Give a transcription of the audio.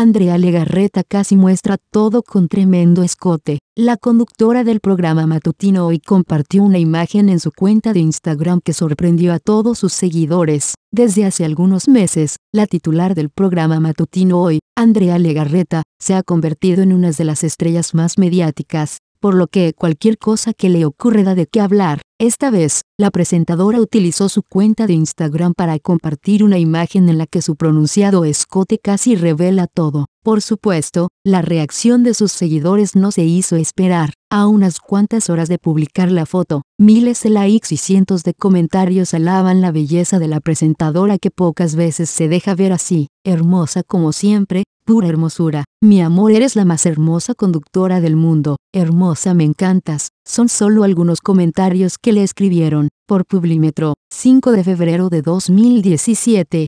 Andrea Legarreta casi muestra todo con tremendo escote. La conductora del programa matutino hoy compartió una imagen en su cuenta de Instagram que sorprendió a todos sus seguidores. Desde hace algunos meses, la titular del programa matutino hoy, Andrea Legarreta, se ha convertido en una de las estrellas más mediáticas por lo que cualquier cosa que le ocurra da de qué hablar. Esta vez, la presentadora utilizó su cuenta de Instagram para compartir una imagen en la que su pronunciado escote casi revela todo. Por supuesto, la reacción de sus seguidores no se hizo esperar. A unas cuantas horas de publicar la foto, miles de likes y cientos de comentarios alaban la belleza de la presentadora que pocas veces se deja ver así, hermosa como siempre, pura hermosura. Mi amor, eres la más hermosa conductora del mundo. Hermosa, me encantas. Son solo algunos comentarios que le escribieron, por Publimetro, 5 de febrero de 2017.